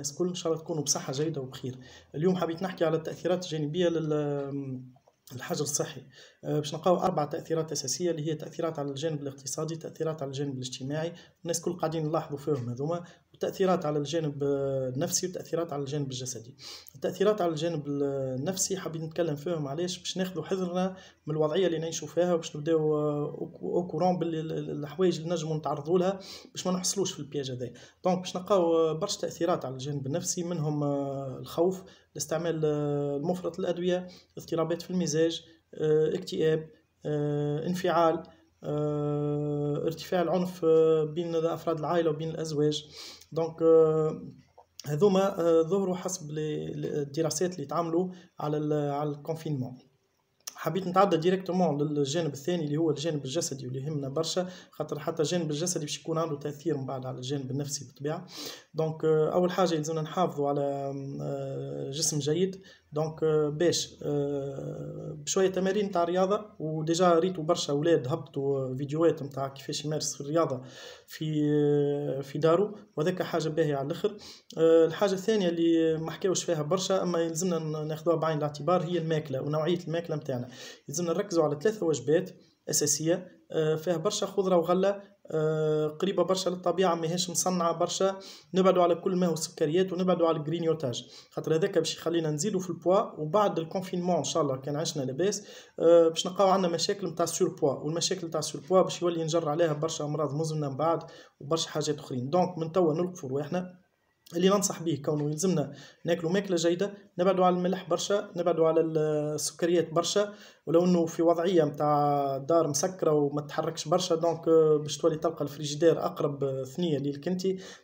الناس كل ان شاء الله تكونوا بصحه جيده وبخير اليوم حبيت نحكي على التاثيرات الجانبيه للحجر الصحي آه، باش نلقاو اربع تاثيرات اساسيه اللي هي تاثيرات على الجانب الاقتصادي تاثيرات على الجانب الاجتماعي الناس كل قاعدين نلاحظوا فيهم هذوما وتاثيرات على الجانب آه، النفسي وتاثيرات على الجانب الجسدي التاثيرات على الجانب آه، النفسي حابين نتكلم فيهم علاش باش ناخذوا حذرنا من الوضعيه اللي نعيشوا فيها وباش نبداو او كورون بالحوايج اللي نجموا نتعرضوا لها باش ما نحصلوش في البياج هذا دونك باش نلقاو برشا تاثيرات على الجانب النفسي منهم الخوف الاستعمال المفرط للادويه اضطرابات في المزاج آه، اكتئاب آه، انفعال آه، ارتفاع العنف بين افراد العائله وبين الازواج دونك هذوما ظهروا حسب الدراسات اللي تعملوا على على الكونفينمون حبيت نتعدى ديريكتومون للجانب الثاني اللي هو الجانب الجسدي واللي يهمنا برشا خاطر حتى الجانب الجسدي باش يكون عنده تاثير من بعد على الجانب النفسي بالطبيعه دونك اول حاجه يلزمنا نحافظوا على جسم جيد دونك آه، باش آه، بشويه تمارين تاع رياضه وديجا ريتو برشا اولاد هبطوا آه، فيديوهات نتاع كيفاش يمارس الرياضه في في دارو وذاك حاجه باهيه على الاخر الحاجه الثانيه اللي ما حكاوش فيها برشا اما يلزمنا ناخذوها بعين الاعتبار هي الماكله ونوعيه الماكله نتاعنا يلزمنا نركزوا على ثلاث وجبات اساسيه فيها برشا خضره وغله آه، قريبه برشا للطبيعه ماهيش مصنعه برشا نبعدوا على كل ما هو السكريات ونبعدوا على الجرينيوتاج خاطر هذاك باش يخلينا نزيدوا في البوا وبعد الكونفينمون ان شاء الله كان عشنا لاباس آه، باش نلقاو عندنا مشاكل نتاع بوا والمشاكل نتاع بوا باش يولي نجر عليها برشا امراض مزمنه من بعد وبرشا حاجات اخرين دونك من توا نلقفوا رواحنا اللي ننصح به كونه يلزمنا ناكلوا ماكله جيده نبعدوا على الملح برشا نبعدوا على السكريات برشا ولو انه في وضعيه نتاع دار مسكره وما تحركش برشا دونك باش تولي تلقى الفريجيدير اقرب ثنيه ليك انت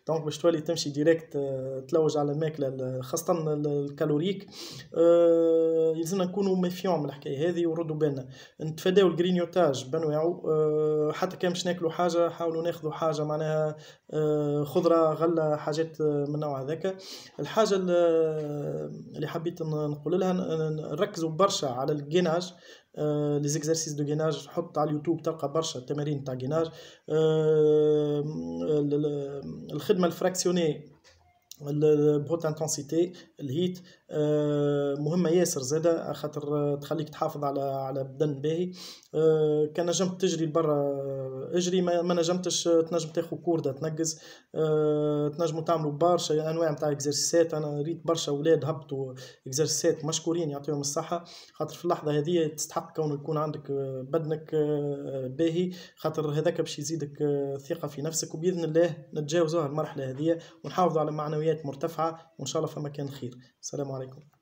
دونك باش تولي تمشي ديريكت آه، تلوج على الماكله خاصه الكالوريك آه، يلزمنا نكونوا ميفيون من الحكايه هذه وردوا بالنا نتفاداو الجرينيوتاج بانواعو آه، حتى كان باش ناكلوا حاجه حاولوا ناخذوا حاجه معناها خضره غله حاجات ما النوع هذاك الحاجه اللي حبيت نقول لها نركزوا برشا على الجيناج آه، لي زيكزارسيس دو جيناج حط على اليوتيوب تلقى برشا تمارين تاع جيناج آه، الخدمه الفراكسيونيه البروت انتنسيتي الهيت آه، مهمه ياسر زاده خاطر تخليك تحافظ على على بدن باهي آه، كان نجمت تجري برا آه، اجري ما نجمتش تنجم تاخو كورده تنقز تنجموا تعملوا برشا انواع نتاع اكزرسيسات انا ريت برشا اولاد هبطوا اكزرسيسات مشكورين يعطيهم الصحه خاطر في اللحظه هذه تستحق كون يكون عندك بدنك باهي خاطر هذاك باش يزيدك ثقه في نفسك وباذن الله نتجاوزوها المرحله هذه ونحافظوا على معنوياتنا مستويات مرتفعه وان شاء الله فما كان خير السلام عليكم